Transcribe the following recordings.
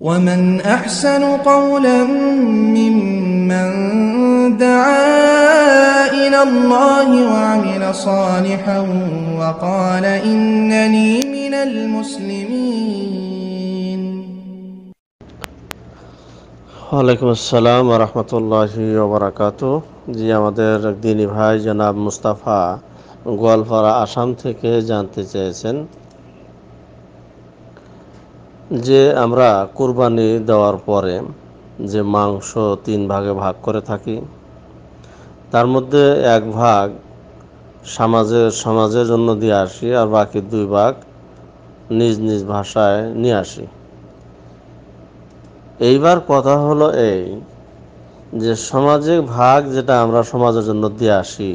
ومن أحسن قولا ممن دعا إلى الله وعمل صالحا وقال إنني من المسلمين وعليكم السلام ورحمة الله وبركاته جي আমাদের ديني ভাই جناب مصطفى গোয়ালপাড়া আসাম থেকে জানতে চেয়েছেন যে আমরা কোরবানি দেওয়ার পরে যে মাংস তিন ভাগে ভাগ করে থাকি তার মধ্যে এক ভাগ সমাজের সমাজের জন্য দিয়ে আসি আর বাকি দুই ভাগ নিজ নিজ ভাষায় নিয়ে আসি এইবার কথা হলো এই যে সমাজে ভাগ যেটা আমরা সমাজের জন্য দিয়ে আসি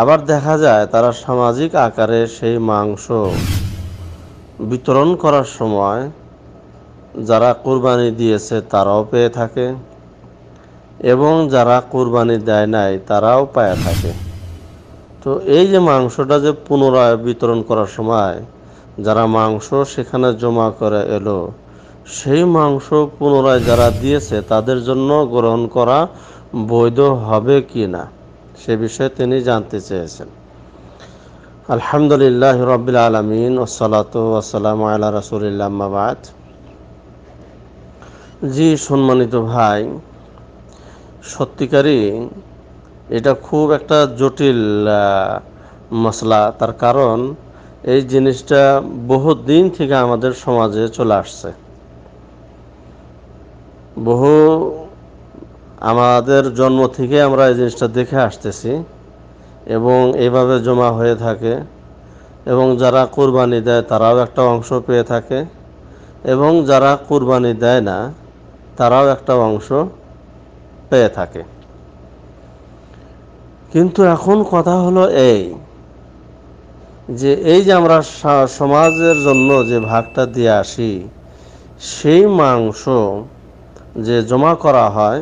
আবার দেখা যায় তারা সামাজিক আকারে সেই মাংস বিতরণ করার সময় যারা কোরবানি দিয়েছে তারাও পেয়ে থাকে এবং যারা কোরবানি দেয় নাই তারাও পায়ে থাকে তো এই যে মাংসটা যে পুনরায় বিতরণ করার সময় যারা মাংস সেখানে জমা করে এলো সেই মাংস পুনরায় যারা দিয়েছে তাদের জন্য গ্রহণ করা বৈধ হবে কি না সে বিষয়ে তিনি জানতে চেয়েছেন আলহামদুলিল্লাহ রবিল আলমিন ওসলাত ওসালাম আল্লাহ রসুলিল্লামাবাদ জি সম্মানিত ভাই সত্যিকারই এটা খুব একটা জটিল মশলা তার কারণ এই জিনিসটা বহু দিন থেকে আমাদের সমাজে চলে আসছে বহু আমাদের জন্ম থেকে আমরা এই জিনিসটা দেখে আসতেছি এবং এভাবে জমা হয়ে থাকে এবং যারা কোরবানি দেয় তারাও একটা অংশ পেয়ে থাকে এবং যারা কোরবানি দেয় না তারাও একটা অংশ পেয়ে থাকে কিন্তু এখন কথা হলো এই যে এই যে আমরা সমাজের জন্য যে ভাগটা দিয়ে আসি সেই মাংস যে জমা করা হয়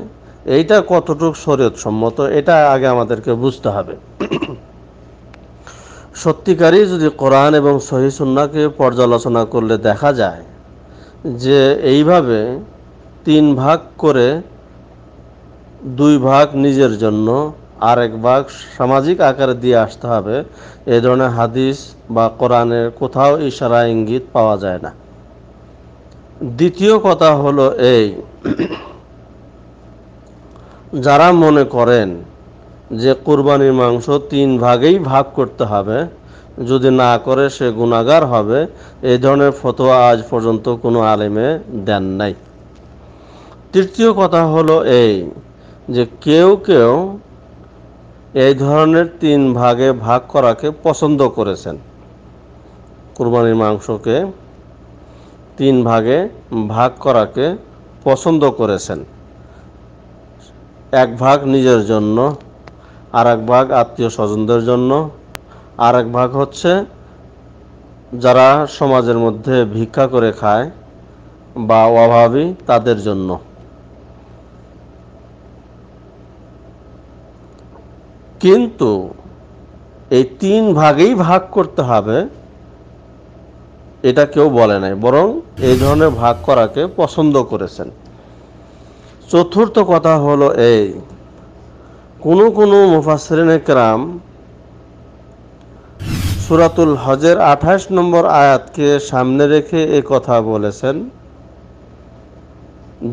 এইটা কতটুক শরীয়ত সম্মত এটা আগে আমাদেরকে বুঝতে হবে সত্যিকারই যদি কোরআন এবং সহি সন্নাকে পর্যালোচনা করলে দেখা যায় যে এইভাবে তিন ভাগ করে দুই ভাগ নিজের জন্য আর এক ভাগ সামাজিক আকারে দিয়ে আসতে হবে এ ধরনের হাদিস বা কোরআনের কোথাও ইশারা ইঙ্গিত পাওয়া যায় না দ্বিতীয় কথা হলো এই যারা মনে করেন যে কোরবানির মাংস তিন ভাগেই ভাগ করতে হবে যদি না করে সে গুণাগার হবে এই ধরনের ফতোয়া আজ পর্যন্ত কোনো আলেমে দেন নাই তৃতীয় কথা হলো এই যে কেউ কেউ এই ধরনের তিন ভাগে ভাগ করাকে পছন্দ করেছেন কোরবানির মাংসকে তিন ভাগে ভাগ করাকে পছন্দ করেছেন এক ভাগ নিজের জন্য আর এক ভাগ আত্মীয় স্বজনদের জন্য আর এক ভাগ হচ্ছে যারা সমাজের মধ্যে ভিক্ষা করে খায় বা অভাবী তাদের জন্য কিন্তু এই তিন ভাগেই ভাগ করতে হবে এটা কেউ বলে নাই বরং এই ধরনের ভাগ করাকে পছন্দ করেছেন চতুর্থ কথা হলো এই কোনো কোনো মুফাসরিনে একরাম সুরাতুল হজের আঠাশ নম্বর আয়াতকে সামনে রেখে এ কথা বলেছেন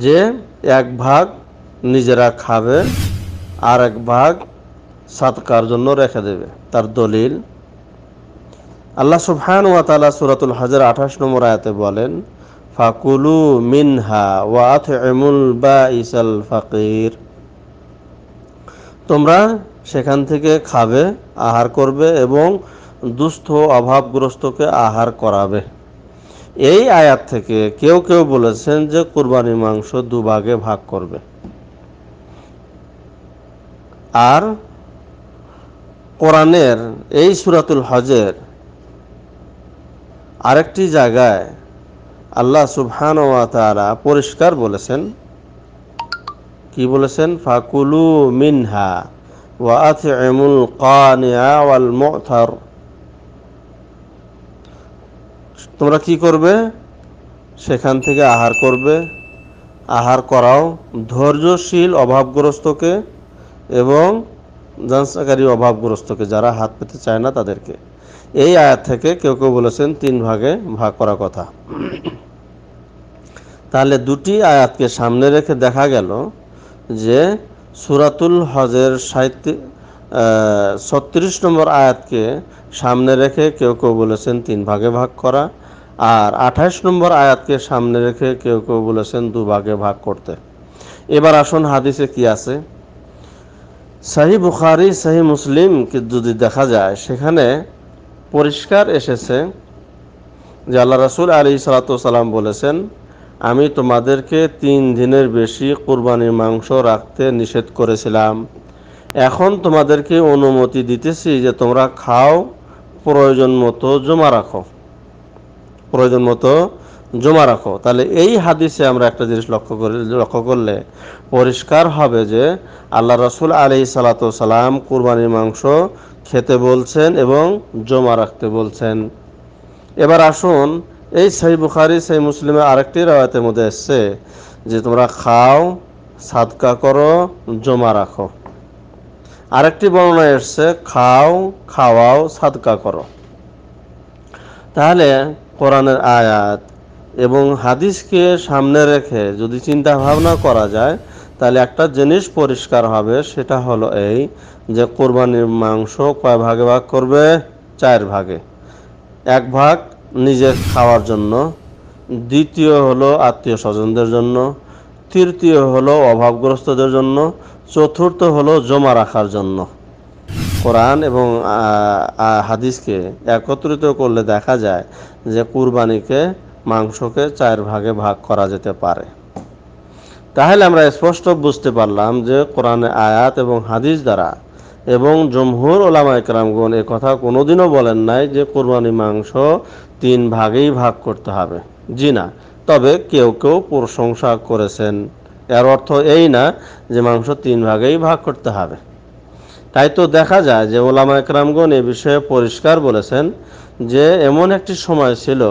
যে এক ভাগ নিজেরা খাবে আর এক ভাগ সাতকার জন্য রেখে দেবে তার দলিল আল্লাহ সুবহান ওয়া তালা সুরাতুল হজের আঠাশ নম্বর আয়াতে বলেন ফাকুলু মিনহা ওয়া আথ এমুল বা ইসাল ফাকির তোমরা সেখান থেকে খাবে আহার করবে এবং দুস্থ অভাবগ্রস্তকে আহার করাবে এই আয়াত থেকে কেউ কেউ বলেছেন যে কুরবানি মাংস দুভাগে ভাগ করবে আর কোরআনের এই সুরাতুল হজের আরেকটি জায়গায় আল্লাহ সুবহান ওয়া তারা পরিষ্কার বলেছেন কি বলেছেন ফাকুলু মিনহা ওয়া কানিয়া তোমরা কি করবে সেখান থেকে আহার করবে আহার করাও ধৈর্যশীল অভাবগ্রস্তকে এবং জানসাকারী অভাবগ্রস্তকে যারা হাত পেতে চায় না তাদেরকে এই আয়াত থেকে কেউ কেউ বলেছেন তিন ভাগে ভাগ করা কথা তাহলে দুটি আয়াতকে সামনে রেখে দেখা গেল যে সুরাতুল হজের সাঁত্রিশ ছত্রিশ নম্বর আয়াতকে সামনে রেখে কেউ কেউ বলেছেন তিন ভাগে ভাগ করা আর আঠাশ নম্বর আয়াতকে সামনে রেখে কেউ কেউ বলেছেন দু ভাগে ভাগ করতে এবার আসুন হাদিসে কি আছে সাহি বুখারি সাহি মুসলিম যদি দেখা যায় সেখানে পরিষ্কার এসেছে যে আল্লাহ রাসুল আলী সালাতাম বলেছেন আমি তোমাদেরকে তিন দিনের বেশি কোরবানির মাংস রাখতে নিষেধ করেছিলাম এখন তোমাদেরকে অনুমতি দিতেছি যে তোমরা খাও প্রয়োজন মতো জমা রাখো প্রয়োজন মতো জমা রাখো তাহলে এই হাদিসে আমরা একটা জিনিস লক্ষ্য করে লক্ষ্য করলে পরিষ্কার হবে যে আল্লাহ রসুল আলি সালাম কুরবানির মাংস খেতে বলছেন এবং জমা রাখতে বলছেন এবার আসুন এই সাহি বুখারি সাহি মুসলিমে আরেকটি রায়তের মধ্যে এসছে যে তোমরা খাও সাদকা করো জমা রাখো আরেকটি বর্ণনা এসছে খাও খাওয়াও সাদকা করো তাহলে কোরআনের আয়াত এবং হাদিসকে সামনে রেখে যদি চিন্তা ভাবনা করা যায় তাহলে একটা জিনিস পরিষ্কার হবে সেটা হলো এই যে কোরবানির মাংস কয় ভাগে ভাগ করবে চার ভাগে এক ভাগ নিজের খাওয়ার জন্য দ্বিতীয় হলো আত্মীয় স্বজনদের জন্য তৃতীয় হলো অভাবগ্রস্তদের জন্য চতুর্থ হলো জমা রাখার জন্য কোরআন এবং হাদিসকে একত্রিত করলে দেখা যায় যে কুরবানিকে মাংসকে চার ভাগে ভাগ করা যেতে পারে তাহলে আমরা স্পষ্ট বুঝতে পারলাম যে কোরআনে আয়াত এবং হাদিস দ্বারা এবং জমহুর ওলামা একরামগণ এ কথা কোনোদিনও বলেন নাই যে কোরবানি মাংস তিন ভাগেই ভাগ করতে হবে জি না তবে কেউ কেউ প্রশংসা করেছেন এর অর্থ এই না যে মাংস তিন ভাগেই ভাগ করতে হবে তাই তো দেখা যায় যে ওলামা একরামগণ এ বিষয়ে পরিষ্কার বলেছেন যে এমন একটি সময় ছিল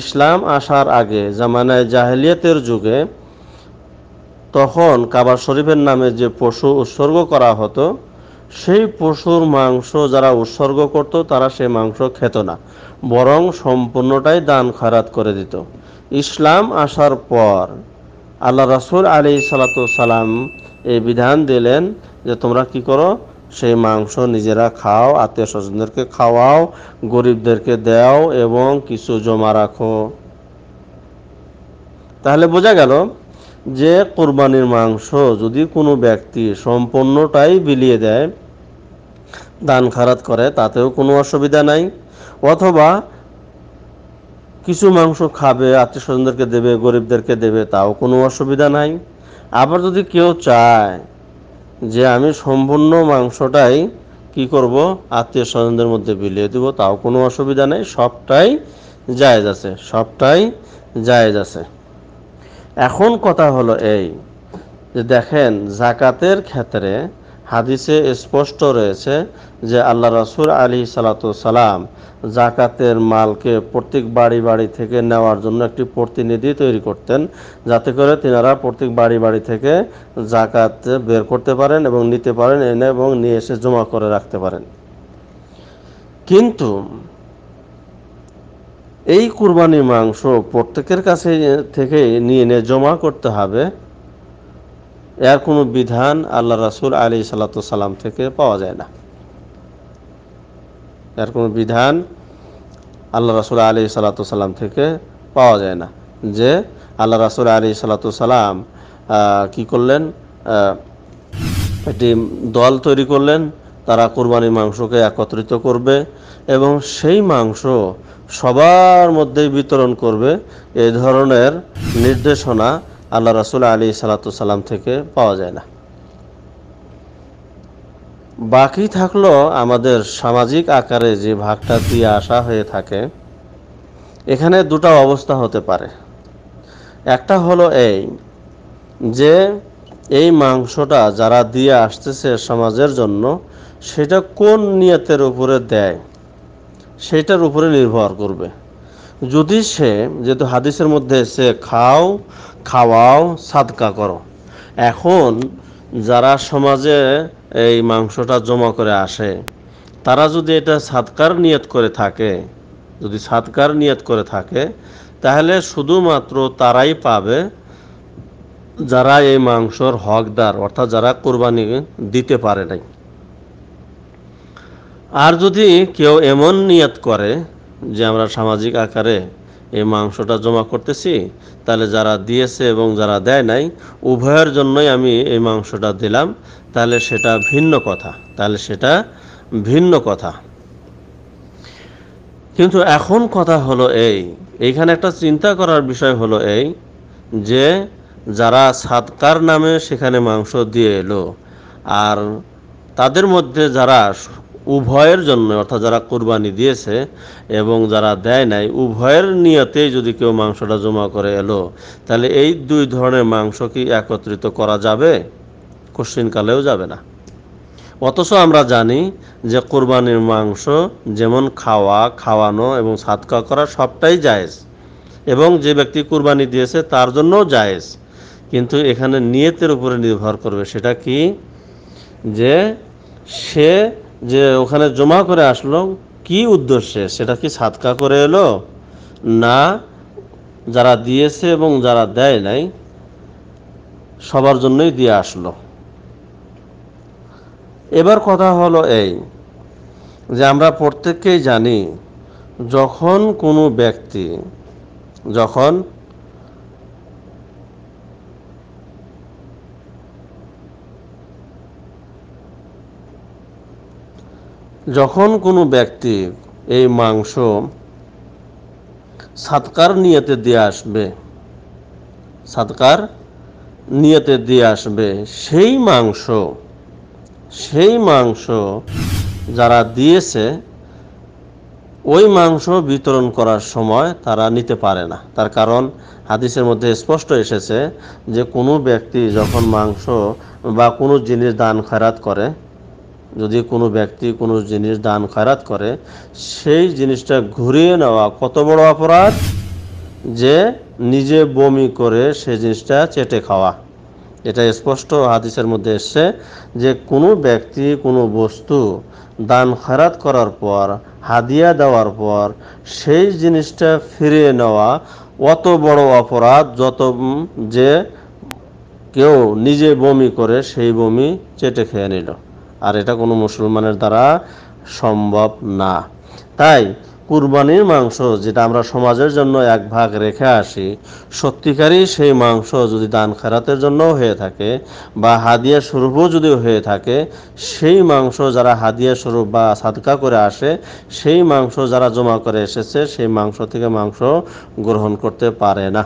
ইসলাম আসার আগে জামানায় জাহেলিয়াতের যুগে তখন কাবা শরীফের নামে যে পশু উৎসর্গ করা হতো সেই পশুর মাংস যারা উৎসর্গ করত তারা সে মাংস খেত না বরং সম্পূর্ণটাই দান খারাত করে দিত ইসলাম আসার পর আল্লাহ রাসুল আলী সালাম এই বিধান দিলেন যে তোমরা কি করো সেই মাংস নিজেরা খাও আত্মীয় স্বজনদেরকে খাওয়াও গরিবদেরকে দেও এবং কিছু জমা রাখো তাহলে বোঝা গেল যে কোরবানির মাংস যদি কোনো ব্যক্তি সম্পূর্ণটাই বিলিয়ে দেয় দান খারাত করে তাতেও কোনো অসুবিধা নাই অথবা কিছু মাংস খাবে আত্মীয় স্বজনদেরকে দেবে গরিবদেরকে দেবে তাও কোনো অসুবিধা নাই আবার যদি কেউ চায় যে আমি সম্পূর্ণ মাংসটাই কি করব আত্মীয় স্বজনদের মধ্যে বিলিয়ে দেবো তাও কোনো অসুবিধা নেই সবটাই জায়জ আছে সবটাই জায়জ আছে এখন কথা হলো এই যে দেখেন জাকাতের ক্ষেত্রে হাদিসে স্পষ্ট রয়েছে যে আল্লাহ রসুল আলী সালাম জাকাতের মালকে প্রত্যেক বাড়ি বাড়ি থেকে নেওয়ার জন্য একটি প্রতিনিধি তৈরি করতেন যাতে করে তিনারা প্রত্যেক বাড়ি বাড়ি থেকে জাকাত বের করতে পারেন এবং নিতে পারেন এনে এবং নিয়ে এসে জমা করে রাখতে পারেন কিন্তু এই কুরবানির মাংস প্রত্যেকের কাছে থেকে নিয়ে নিয়ে জমা করতে হবে এর কোনো বিধান আল্লাহ রাসুল আলী সাল্লাম থেকে পাওয়া যায় না এর কোনো বিধান আল্লাহ রাসুল আলী সাল্লাম থেকে পাওয়া যায় না যে আল্লাহ রাসুল আলী সাল্লাম কি করলেন একটি দল তৈরি করলেন তারা কোরবানির মাংসকে একত্রিত করবে এবং সেই মাংস সবার মধ্যেই বিতরণ করবে এ ধরনের নির্দেশনা আল্লাহ রাসুল আলী সালাতাম থেকে পাওয়া যায় না বাকি থাকলো আমাদের সামাজিক আকারে যে ভাগটা দিয়ে আসা হয়ে থাকে এখানে দুটা অবস্থা হতে পারে একটা হলো এই যে এই মাংসটা যারা দিয়ে আসতেছে সমাজের জন্য সেটা কোন নিয়তের উপরে দেয় সেটার উপরে নির্ভর করবে যদি সে যেহেতু হাদিসের মধ্যে সে খাও খাওয়াও সাদকা করো এখন যারা সমাজে এই মাংসটা জমা করে আসে তারা যদি এটা সাদকার নিয়ত করে থাকে যদি সাদকার নিয়ত করে থাকে তাহলে শুধুমাত্র তারাই পাবে যারা এই মাংসর হকদার অর্থাৎ যারা কোরবানি দিতে পারে নাই আর যদি কেউ এমন নিয়াত করে যে আমরা সামাজিক আকারে এই মাংসটা জমা করতেছি তাহলে যারা দিয়েছে এবং যারা দেয় নাই উভয়ের জন্যই আমি এই মাংসটা দিলাম তাহলে সেটা ভিন্ন কথা তাহলে সেটা ভিন্ন কথা কিন্তু এখন কথা হলো এই এইখানে একটা চিন্তা করার বিষয় হলো এই যে যারা সাতকার নামে সেখানে মাংস দিয়ে এলো আর তাদের মধ্যে যারা উভয়ের জন্য অর্থাৎ যারা কোরবানি দিয়েছে এবং যারা দেয় নাই উভয়ের নিয়তেই যদি কেউ মাংসটা জমা করে এলো তাহলে এই দুই ধরনের মাংস কি একত্রিত করা যাবে কশ্চিনকালেও যাবে না অথচ আমরা জানি যে কোরবানির মাংস যেমন খাওয়া খাওয়ানো এবং সাতকা করা সবটাই জায়েজ এবং যে ব্যক্তি কোরবানি দিয়েছে তার জন্যও জায়েজ কিন্তু এখানে নিয়তের উপরে নির্ভর করবে সেটা কি যে সে যে ওখানে জমা করে আসলো কি উদ্দেশ্যে সেটা কি সাতকা করে এলো না যারা দিয়েছে এবং যারা দেয় নাই সবার জন্যই দিয়ে আসলো এবার কথা হলো এই যে আমরা প্রত্যেককেই জানি যখন কোনো ব্যক্তি যখন যখন কোনো ব্যক্তি এই মাংস সাতকার নিয়তে দিয়ে আসবে সাতকার নিয়তে দিয়ে আসবে সেই মাংস সেই মাংস যারা দিয়েছে ওই মাংস বিতরণ করার সময় তারা নিতে পারে না তার কারণ হাদিসের মধ্যে স্পষ্ট এসেছে যে কোনো ব্যক্তি যখন মাংস বা কোনো জিনিস দান খয়রাত করে যদি কোনো ব্যক্তি কোনো জিনিস দান খয়রাত করে সেই জিনিসটা ঘুরিয়ে নেওয়া কত বড় অপরাধ যে নিজে বমি করে সেই জিনিসটা চেটে খাওয়া এটা স্পষ্ট হাদিসের মধ্যে এসছে যে কোনো ব্যক্তি কোনো বস্তু দান খয়রাত করার পর হাদিয়া দেওয়ার পর সেই জিনিসটা ফিরিয়ে নেওয়া অত বড় অপরাধ যত যে কেউ নিজে বমি করে সেই বমি চেটে খেয়ে নিল আর এটা কোনো মুসলমানের দ্বারা সম্ভব না তাই কুরবানির মাংস যেটা আমরা সমাজের জন্য এক ভাগ রেখে আসি সত্যিকারই সেই মাংস যদি দান খেরাতের জন্য হয়ে থাকে বা হাদিয়া স্বরূপও যদি হয়ে থাকে সেই মাংস যারা হাদিয়া স্বরূপ বা সাদকা করে আসে সেই মাংস যারা জমা করে এসেছে সেই মাংস থেকে মাংস গ্রহণ করতে পারে না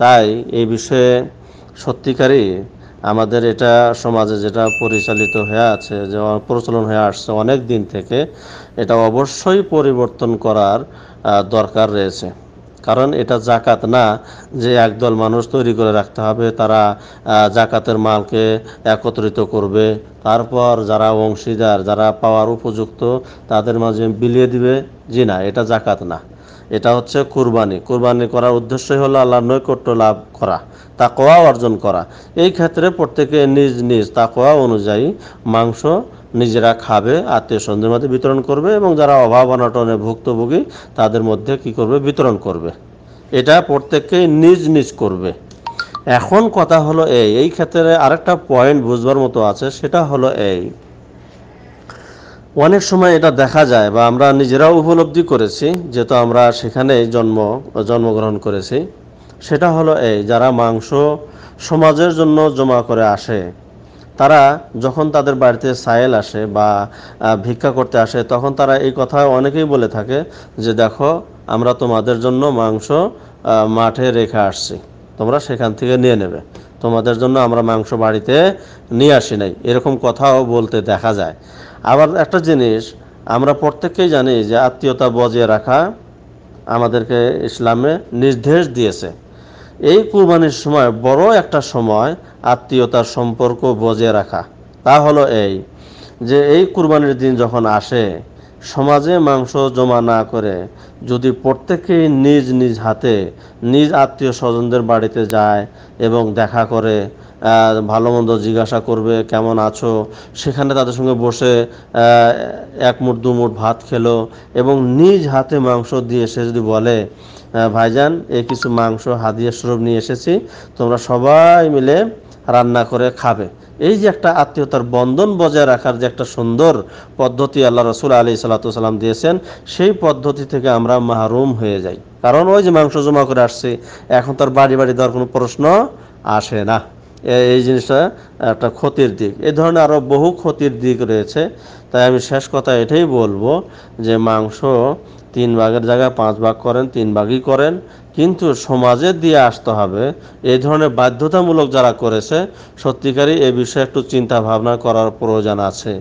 তাই এই বিষয়ে সত্যিকারই আমাদের এটা সমাজে যেটা পরিচালিত হয়ে আছে যে প্রচলন হয়ে আসছে অনেক দিন থেকে এটা অবশ্যই পরিবর্তন করার দরকার রয়েছে কারণ এটা জাকাত না যে একদল মানুষ তৈরি করে রাখতে হবে তারা জাকাতের মালকে একত্রিত করবে তারপর যারা অংশীদার যারা পাওয়ার উপযুক্ত তাদের মাঝে বিলিয়ে দিবে জি না এটা জাকাত না এটা হচ্ছে কুরবানি কুরবানি করার উদ্দেশ্যই হলো আল্লাহর নৈকট্য লাভ করা তা কোয়া অর্জন করা এই ক্ষেত্রে প্রত্যেকে নিজ নিজ তা কোয়া অনুযায়ী মাংস নিজেরা খাবে আত্মীয় স্বজনদের মধ্যে বিতরণ করবে এবং যারা অভাব অনটনে ভুক্তভোগী তাদের মধ্যে কি করবে বিতরণ করবে এটা প্রত্যেককেই নিজ নিজ করবে এখন কথা হলো এই এই ক্ষেত্রে আরেকটা পয়েন্ট বুঝবার মতো আছে সেটা হলো এই অনেক সময় এটা দেখা যায় বা আমরা নিজেরাও উপলব্ধি করেছি যেহেতু আমরা সেখানে জন্ম জন্মগ্রহণ করেছি সেটা হলো এই যারা মাংস সমাজের জন্য জমা করে আসে তারা যখন তাদের বাড়িতে সায়েল আসে বা ভিক্ষা করতে আসে তখন তারা এই কথা অনেকেই বলে থাকে যে দেখো আমরা তোমাদের জন্য মাংস মাঠে রেখে আসছি তোমরা সেখান থেকে নিয়ে নেবে তোমাদের জন্য আমরা মাংস বাড়িতে নিয়ে আসি নাই এরকম কথাও বলতে দেখা যায় আবার একটা জিনিস আমরা প্রত্যেকেই জানি যে আত্মীয়তা বজায় রাখা আমাদেরকে ইসলামে নির্দেশ দিয়েছে এই কুরবানির সময় বড় একটা সময় আত্মীয়তার সম্পর্ক বজায় রাখা তা হলো এই যে এই কুরবানির দিন যখন আসে সমাজে মাংস জমা না করে যদি প্রত্যেকেই নিজ নিজ হাতে নিজ আত্মীয় স্বজনদের বাড়িতে যায় এবং দেখা করে ভালো মন্দ জিজ্ঞাসা করবে কেমন আছো সেখানে তাদের সঙ্গে বসে এক মুঠ দু মুঠ ভাত খেলো এবং নিজ হাতে মাংস দিয়ে সে যদি বলে ভাইজান এ কিছু মাংস হাদিয়া স্বরূপ নিয়ে এসেছি তোমরা সবাই মিলে রান্না করে খাবে এই যে একটা আত্মীয়তার বন্ধন বজায় রাখার যে একটা সুন্দর পদ্ধতি আল্লাহ রসুল আলি সাল্লাম দিয়েছেন সেই পদ্ধতি থেকে আমরা মাহরুম হয়ে যাই কারণ ওই যে মাংস জমা করে আসছি এখন তার বাড়ি বাড়ি দেওয়ার কোনো প্রশ্ন আসে না এই জিনিসটা একটা ক্ষতির দিক এই ধরনের আরও বহু ক্ষতির দিক রয়েছে তাই আমি শেষ কথা এটাই বলবো যে মাংস তিন ভাগের জায়গায় পাঁচ ভাগ করেন তিন ভাগই করেন কিন্তু সমাজে দিয়ে আসতে হবে এই ধরনের বাধ্যতামূলক যারা করেছে সত্যিকারই এ বিষয়ে একটু চিন্তা ভাবনা করার প্রয়োজন আছে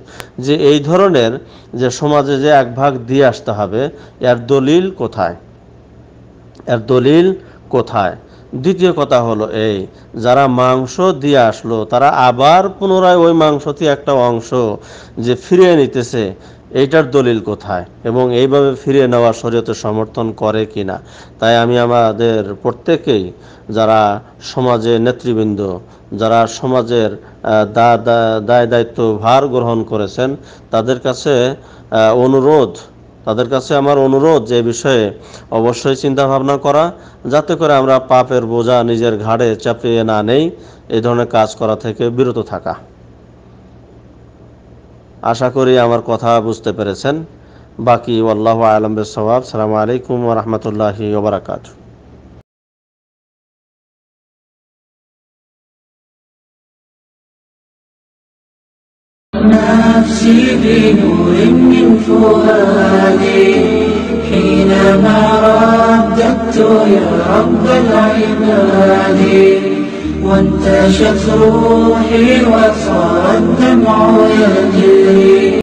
যে এই ধরনের যে সমাজে যে এক ভাগ দিয়ে আসতে হবে এর দলিল কোথায় এর দলিল কোথায় দ্বিতীয় কথা হলো এই যারা মাংস দিয়ে আসলো তারা আবার পুনরায় ওই মাংসটি একটা অংশ যে ফিরিয়ে নিতেছে এইটার দলিল কোথায় এবং এইভাবে ফিরিয়ে নেওয়া শরীয়তে সমর্থন করে কি না তাই আমি আমাদের প্রত্যেকেই যারা সমাজে নেতৃবৃন্দ যারা সমাজের দায় দায়িত্ব ভার গ্রহণ করেছেন তাদের কাছে অনুরোধ তাদের কাছে আমার অনুরোধ যে বিষয়ে অবশ্যই চিন্তা ভাবনা করা যাতে করে আমরা পাপের বোঝা নিজের ঘাড়ে চাপিয়ে না নেই এই ধরনের কাজ করা থেকে বিরত থাকা আশা করি আমার কথা বুঝতে পেরেছেন বাকি আল্লাহ আলমের সবাব সালাম আলাইকুম রহমতুল্লাহি নাফসি نفسي بنور فؤادي حينما رددت يا رب العباد وانتشت روحي وصار الدمع يجري